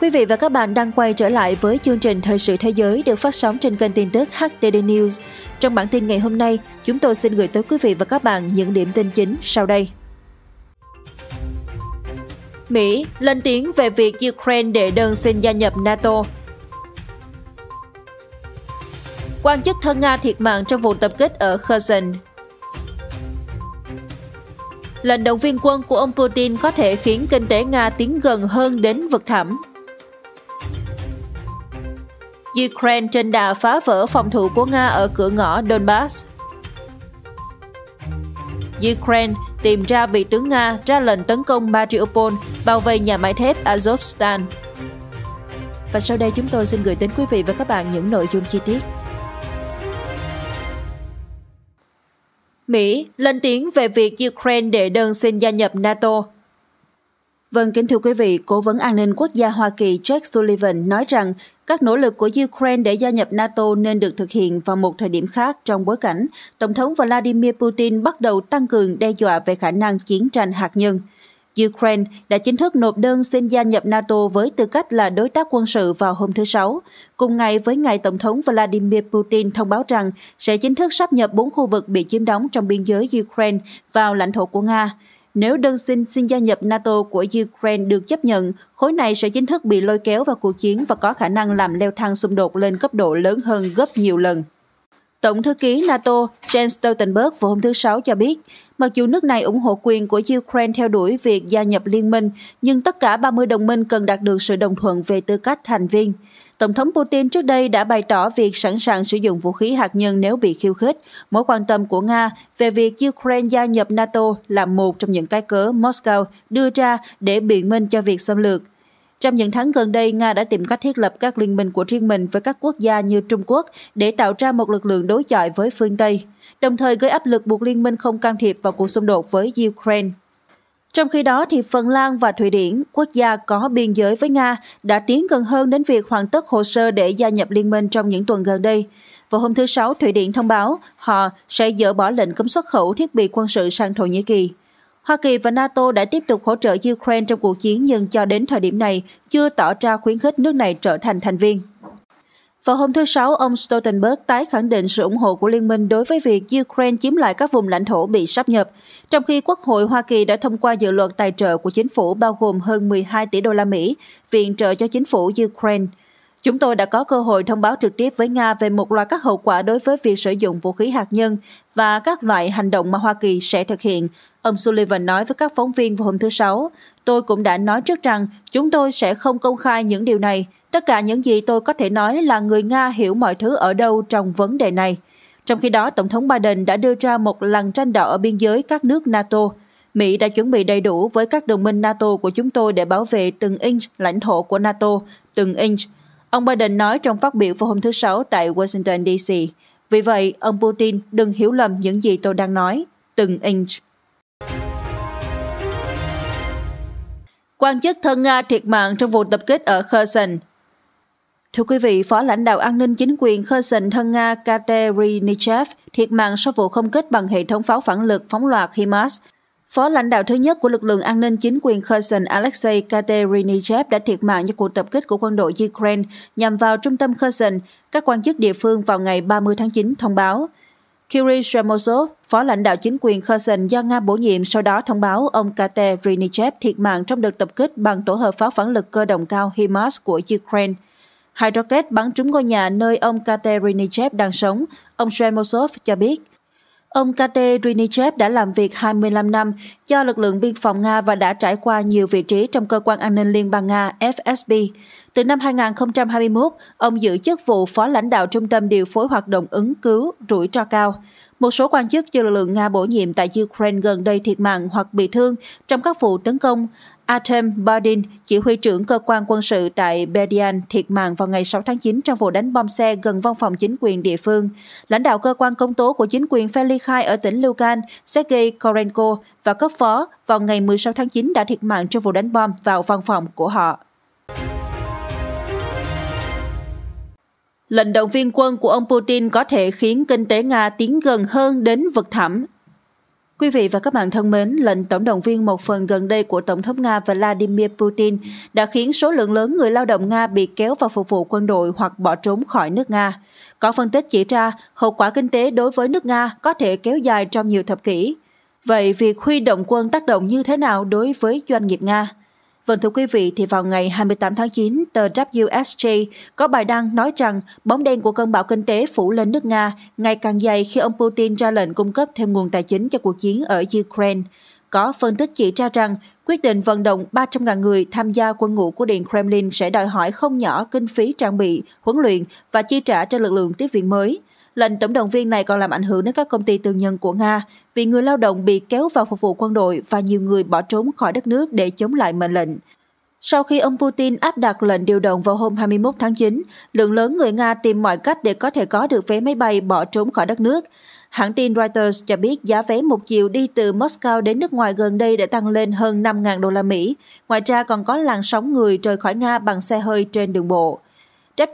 Quý vị và các bạn đang quay trở lại với chương trình Thời sự thế giới được phát sóng trên kênh tin tức HTD News. Trong bản tin ngày hôm nay, chúng tôi xin gửi tới quý vị và các bạn những điểm tin chính sau đây. Mỹ lên tiếng về việc Ukraine đệ đơn xin gia nhập NATO. Quan chức thân Nga thiệt mạng trong vụ tập kích ở Kherson. Lệnh động viên quân của ông Putin có thể khiến kinh tế Nga tiến gần hơn đến vực thẳm. Ukraine trên đà phá vỡ phòng thủ của Nga ở cửa ngõ Donbass. Ukraine tìm ra vị tướng Nga ra lệnh tấn công Mariupol, bao vây nhà máy thép Azovstal. Và sau đây chúng tôi xin gửi đến quý vị và các bạn những nội dung chi tiết. Mỹ lên tiếng về việc Ukraine đệ đơn xin gia nhập NATO. Vâng, kính thưa quý vị, Cố vấn an ninh quốc gia Hoa Kỳ Jack Sullivan nói rằng các nỗ lực của Ukraine để gia nhập NATO nên được thực hiện vào một thời điểm khác trong bối cảnh Tổng thống Vladimir Putin bắt đầu tăng cường đe dọa về khả năng chiến tranh hạt nhân. Ukraine đã chính thức nộp đơn xin gia nhập NATO với tư cách là đối tác quân sự vào hôm thứ Sáu, cùng ngày với ngày Tổng thống Vladimir Putin thông báo rằng sẽ chính thức sắp nhập bốn khu vực bị chiếm đóng trong biên giới Ukraine vào lãnh thổ của Nga. Nếu đơn xin xin gia nhập NATO của Ukraine được chấp nhận, khối này sẽ chính thức bị lôi kéo vào cuộc chiến và có khả năng làm leo thang xung đột lên cấp độ lớn hơn gấp nhiều lần. Tổng thư ký NATO Jens Stoltenberg vào hôm thứ Sáu cho biết, mặc dù nước này ủng hộ quyền của Ukraine theo đuổi việc gia nhập liên minh, nhưng tất cả 30 đồng minh cần đạt được sự đồng thuận về tư cách thành viên. Tổng thống Putin trước đây đã bày tỏ việc sẵn sàng sử dụng vũ khí hạt nhân nếu bị khiêu khích. Mối quan tâm của Nga về việc Ukraine gia nhập NATO là một trong những cái cớ Moscow đưa ra để biện minh cho việc xâm lược. Trong những tháng gần đây, Nga đã tìm cách thiết lập các liên minh của riêng mình với các quốc gia như Trung Quốc để tạo ra một lực lượng đối chọi với phương Tây, đồng thời gây áp lực buộc liên minh không can thiệp vào cuộc xung đột với Ukraine. Trong khi đó, thì Phần Lan và Thụy Điển, quốc gia có biên giới với Nga, đã tiến gần hơn đến việc hoàn tất hồ sơ để gia nhập liên minh trong những tuần gần đây. Vào hôm thứ Sáu, Thụy Điển thông báo họ sẽ dỡ bỏ lệnh cấm xuất khẩu thiết bị quân sự sang Thổ Nhĩ Kỳ. Hoa Kỳ và NATO đã tiếp tục hỗ trợ Ukraine trong cuộc chiến nhưng cho đến thời điểm này chưa tỏ ra khuyến khích nước này trở thành thành viên. Vào hôm thứ Sáu, ông Stoltenberg tái khẳng định sự ủng hộ của Liên minh đối với việc Ukraine chiếm lại các vùng lãnh thổ bị sáp nhập, trong khi Quốc hội Hoa Kỳ đã thông qua dự luật tài trợ của chính phủ bao gồm hơn 12 tỷ đô la Mỹ viện trợ cho chính phủ Ukraine. Chúng tôi đã có cơ hội thông báo trực tiếp với Nga về một loạt các hậu quả đối với việc sử dụng vũ khí hạt nhân và các loại hành động mà Hoa Kỳ sẽ thực hiện, ông Sullivan nói với các phóng viên vào hôm thứ Sáu. Tôi cũng đã nói trước rằng chúng tôi sẽ không công khai những điều này. Tất cả những gì tôi có thể nói là người Nga hiểu mọi thứ ở đâu trong vấn đề này. Trong khi đó, Tổng thống Biden đã đưa ra một lần tranh đỏ ở biên giới các nước NATO. Mỹ đã chuẩn bị đầy đủ với các đồng minh NATO của chúng tôi để bảo vệ từng inch lãnh thổ của NATO, từng inch – Ông Biden nói trong phát biểu vào hôm thứ Sáu tại Washington, D.C. Vì vậy, ông Putin đừng hiểu lầm những gì tôi đang nói, từng inch. Quan chức thân Nga thiệt mạng trong vụ tập kích ở Kherson Thưa quý vị, Phó lãnh đạo an ninh chính quyền Kherson thân Nga Katerinechev thiệt mạng sau vụ không kích bằng hệ thống pháo phản lực phóng loạt HIMARS Phó lãnh đạo thứ nhất của lực lượng an ninh chính quyền Kherson Alexei Katerinychev đã thiệt mạng do cuộc tập kích của quân đội Ukraine nhằm vào trung tâm Kherson, các quan chức địa phương vào ngày 30 tháng 9 thông báo. Kirill Shremozov, phó lãnh đạo chính quyền Kherson do Nga bổ nhiệm sau đó thông báo ông Katerinychev thiệt mạng trong đợt tập kích bằng tổ hợp pháo phản lực cơ động cao HIMARS của Ukraine. Hai rocket bắn trúng ngôi nhà nơi ông Katerinychev đang sống, ông Shremozov cho biết. Ông Kate Rinichev đã làm việc 25 năm cho lực lượng biên phòng Nga và đã trải qua nhiều vị trí trong Cơ quan An ninh Liên bang Nga FSB. Từ năm 2021, ông giữ chức vụ phó lãnh đạo Trung tâm Điều phối Hoạt động ứng cứu rủi ro cao. Một số quan chức cho lực lượng Nga bổ nhiệm tại Ukraine gần đây thiệt mạng hoặc bị thương trong các vụ tấn công Artem Bardin, chỉ huy trưởng cơ quan quân sự tại Berdian, thiệt mạng vào ngày 6 tháng 9 trong vụ đánh bom xe gần văn phòng chính quyền địa phương. Lãnh đạo cơ quan công tố của chính quyền Felikhai ở tỉnh Lugan, Sergei Korenko và cấp phó vào ngày 16 tháng 9 đã thiệt mạng trong vụ đánh bom vào văn phòng của họ. Lệnh động viên quân của ông Putin có thể khiến kinh tế Nga tiến gần hơn đến vực thẳm, Quý vị và các bạn thân mến, lệnh tổng động viên một phần gần đây của Tổng thống Nga Vladimir Putin đã khiến số lượng lớn người lao động Nga bị kéo vào phục vụ quân đội hoặc bỏ trốn khỏi nước Nga. Có phân tích chỉ ra, hậu quả kinh tế đối với nước Nga có thể kéo dài trong nhiều thập kỷ. Vậy việc huy động quân tác động như thế nào đối với doanh nghiệp Nga? Vâng thưa quý vị, thì vào ngày 28 tháng 9, tờ WSJ có bài đăng nói rằng bóng đen của cơn bão kinh tế phủ lên nước Nga ngày càng dày khi ông Putin ra lệnh cung cấp thêm nguồn tài chính cho cuộc chiến ở Ukraine. Có phân tích chỉ ra rằng quyết định vận động 300.000 người tham gia quân ngũ của Điện Kremlin sẽ đòi hỏi không nhỏ kinh phí trang bị, huấn luyện và chi trả cho lực lượng tiếp viện mới – Lệnh tổng động viên này còn làm ảnh hưởng đến các công ty tư nhân của Nga vì người lao động bị kéo vào phục vụ quân đội và nhiều người bỏ trốn khỏi đất nước để chống lại mệnh lệnh. Sau khi ông Putin áp đặt lệnh điều động vào hôm 21 tháng 9, lượng lớn người Nga tìm mọi cách để có thể có được vé máy bay bỏ trốn khỏi đất nước. Hãng tin Reuters cho biết giá vé một chiều đi từ Moscow đến nước ngoài gần đây đã tăng lên hơn 5.000 đô la Mỹ. Ngoài ra còn có làn sóng người rời khỏi Nga bằng xe hơi trên đường bộ.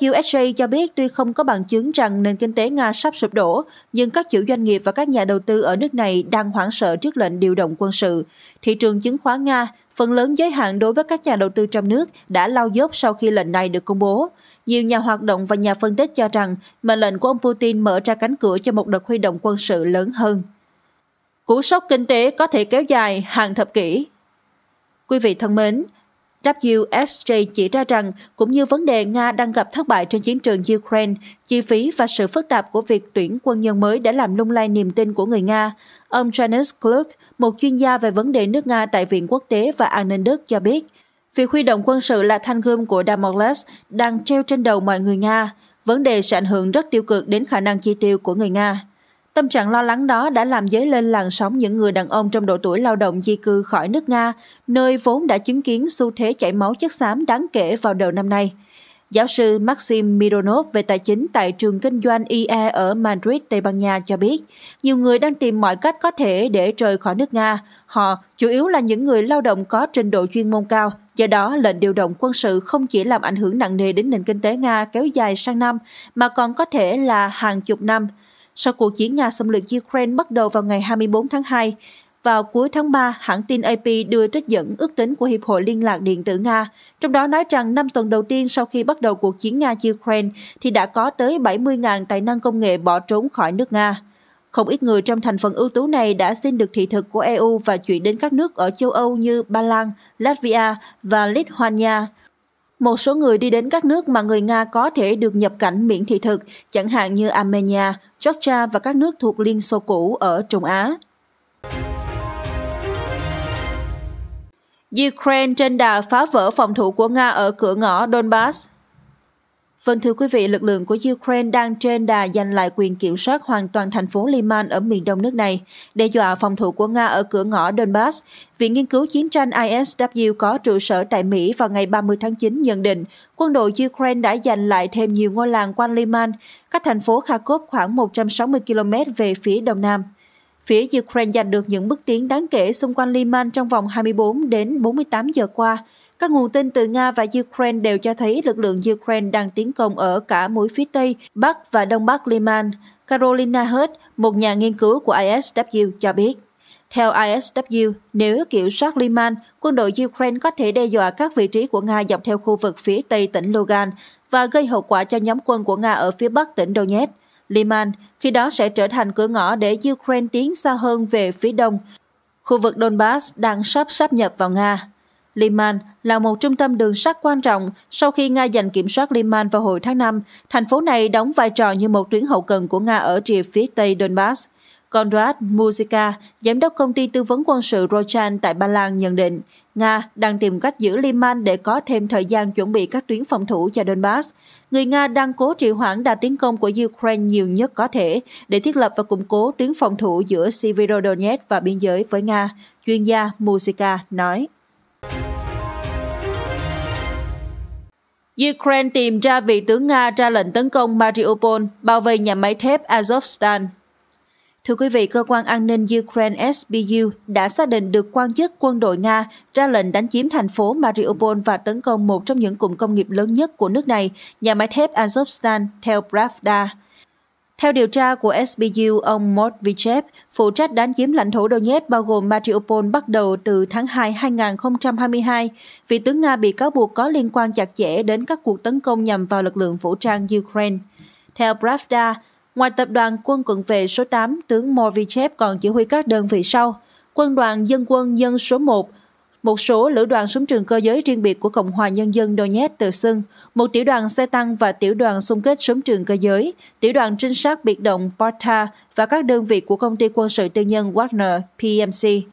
WSJ cho biết tuy không có bằng chứng rằng nền kinh tế Nga sắp sụp đổ, nhưng các chủ doanh nghiệp và các nhà đầu tư ở nước này đang hoảng sợ trước lệnh điều động quân sự. Thị trường chứng khoán Nga, phần lớn giới hạn đối với các nhà đầu tư trong nước, đã lao dốc sau khi lệnh này được công bố. Nhiều nhà hoạt động và nhà phân tích cho rằng mệnh lệnh của ông Putin mở ra cánh cửa cho một đợt huy động quân sự lớn hơn. Cú sốc kinh tế có thể kéo dài hàng thập kỷ. Quý vị thân mến, WSJ chỉ ra rằng, cũng như vấn đề Nga đang gặp thất bại trên chiến trường Ukraine, chi phí và sự phức tạp của việc tuyển quân nhân mới đã làm lung lay niềm tin của người Nga. Ông Janusz Klug, một chuyên gia về vấn đề nước Nga tại Viện Quốc tế và An ninh Đức cho biết, việc huy động quân sự là thanh gươm của Damocles đang treo trên đầu mọi người Nga. Vấn đề sẽ ảnh hưởng rất tiêu cực đến khả năng chi tiêu của người Nga. Tâm trạng lo lắng đó đã làm dấy lên làn sóng những người đàn ông trong độ tuổi lao động di cư khỏi nước Nga, nơi vốn đã chứng kiến xu thế chảy máu chất xám đáng kể vào đầu năm nay. Giáo sư Maxim Mironov về tài chính tại trường kinh doanh IE ở Madrid, Tây Ban Nha cho biết, nhiều người đang tìm mọi cách có thể để rời khỏi nước Nga. Họ chủ yếu là những người lao động có trình độ chuyên môn cao, do đó lệnh điều động quân sự không chỉ làm ảnh hưởng nặng nề đến nền kinh tế Nga kéo dài sang năm, mà còn có thể là hàng chục năm – sau cuộc chiến Nga xâm lược Ukraine bắt đầu vào ngày 24 tháng 2. Vào cuối tháng 3, hãng tin AP đưa trích dẫn ước tính của Hiệp hội Liên lạc Điện tử Nga, trong đó nói rằng 5 tuần đầu tiên sau khi bắt đầu cuộc chiến Nga-Ukraine thì đã có tới 70.000 tài năng công nghệ bỏ trốn khỏi nước Nga. Không ít người trong thành phần ưu tú này đã xin được thị thực của EU và chuyển đến các nước ở châu Âu như Ba Lan, Latvia và Lithuania. Một số người đi đến các nước mà người Nga có thể được nhập cảnh miễn thị thực, chẳng hạn như Armenia, Georgia và các nước thuộc Liên Xô cũ ở Trung Á. Ukraine trên đà phá vỡ phòng thủ của Nga ở cửa ngõ Donbass Vâng thưa quý vị, lực lượng của Ukraine đang trên đà giành lại quyền kiểm soát hoàn toàn thành phố Liman ở miền đông nước này, đe dọa phòng thủ của Nga ở cửa ngõ Donbass. Viện Nghiên cứu Chiến tranh ISW có trụ sở tại Mỹ vào ngày 30 tháng 9 nhận định quân đội Ukraine đã giành lại thêm nhiều ngôi làng quanh Liman, cách thành phố Kharkov khoảng 160 km về phía đông nam. Phía Ukraine giành được những bước tiến đáng kể xung quanh Liman trong vòng 24 đến 48 giờ qua, các nguồn tin từ Nga và Ukraine đều cho thấy lực lượng Ukraine đang tiến công ở cả mũi phía Tây, Bắc và Đông Bắc Liman. Carolina Hurt, một nhà nghiên cứu của ISW, cho biết. Theo ISW, nếu kiểm soát Liman, quân đội Ukraine có thể đe dọa các vị trí của Nga dọc theo khu vực phía tây tỉnh Lugan và gây hậu quả cho nhóm quân của Nga ở phía bắc tỉnh Donetsk. Liman khi đó sẽ trở thành cửa ngõ để Ukraine tiến xa hơn về phía đông. Khu vực Donbass đang sắp sáp nhập vào Nga. Liman là một trung tâm đường sắt quan trọng sau khi Nga giành kiểm soát Liman vào hồi tháng 5. Thành phố này đóng vai trò như một tuyến hậu cần của Nga ở rìa phía tây Donbass. Konrad Muzika, giám đốc công ty tư vấn quân sự Rochan tại Ba Lan nhận định, Nga đang tìm cách giữ Liman để có thêm thời gian chuẩn bị các tuyến phòng thủ cho Donbass. Người Nga đang cố trì hoãn đà tiến công của Ukraine nhiều nhất có thể để thiết lập và củng cố tuyến phòng thủ giữa Severodonetsk và biên giới với Nga, chuyên gia Musika nói. Ukraine tìm ra vị tướng Nga ra lệnh tấn công Mariupol, bao vây nhà máy thép Azovstan. Thưa quý vị, cơ quan an ninh Ukraine SBU đã xác định được quan chức quân đội Nga ra lệnh đánh chiếm thành phố Mariupol và tấn công một trong những cụm công nghiệp lớn nhất của nước này, nhà máy thép Azovstan, theo Pravda. Theo điều tra của SBU, ông Mordvichev phụ trách đánh chiếm lãnh thổ Donetsk bao gồm Mariupol bắt đầu từ tháng 2 2022, vị tướng Nga bị cáo buộc có liên quan chặt chẽ đến các cuộc tấn công nhằm vào lực lượng vũ trang Ukraine. Theo Pravda, ngoài tập đoàn quân cận vệ số 8, tướng Morvichev còn chỉ huy các đơn vị sau, quân đoàn dân quân dân số 1, một số lữ đoàn súng trường cơ giới riêng biệt của Cộng hòa Nhân dân Donetsk tự xưng, một tiểu đoàn xe tăng và tiểu đoàn xung kích súng trường cơ giới, tiểu đoàn trinh sát biệt động Porta và các đơn vị của công ty quân sự tư nhân Wagner PMC.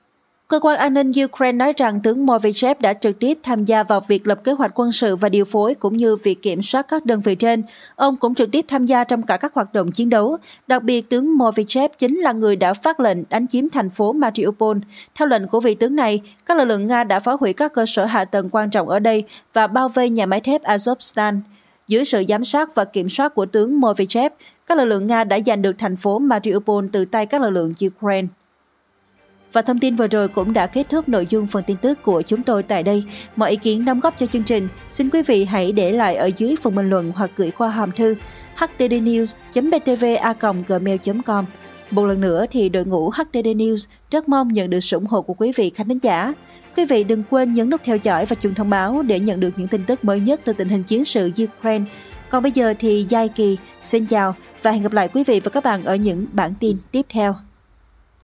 Cơ quan an ninh Ukraine nói rằng tướng Movichev đã trực tiếp tham gia vào việc lập kế hoạch quân sự và điều phối cũng như việc kiểm soát các đơn vị trên. Ông cũng trực tiếp tham gia trong cả các hoạt động chiến đấu. Đặc biệt, tướng Movichev chính là người đã phát lệnh đánh chiếm thành phố Mariupol. Theo lệnh của vị tướng này, các lực lượng Nga đã phá hủy các cơ sở hạ tầng quan trọng ở đây và bao vây nhà máy thép Azovstan. Dưới sự giám sát và kiểm soát của tướng Movichev, các lực lượng Nga đã giành được thành phố Mariupol từ tay các lực lượng Ukraine. Và thông tin vừa rồi cũng đã kết thúc nội dung phần tin tức của chúng tôi tại đây. Mọi ý kiến đóng góp cho chương trình, xin quý vị hãy để lại ở dưới phần bình luận hoặc gửi qua hòm thư htdnews.btva.gmail.com. Một lần nữa thì đội ngũ HTD News rất mong nhận được sự ủng hộ của quý vị khán thính giả. Quý vị đừng quên nhấn nút theo dõi và chuông thông báo để nhận được những tin tức mới nhất từ tình hình chiến sự Ukraine. Còn bây giờ thì Giai Kỳ xin chào và hẹn gặp lại quý vị và các bạn ở những bản tin tiếp theo.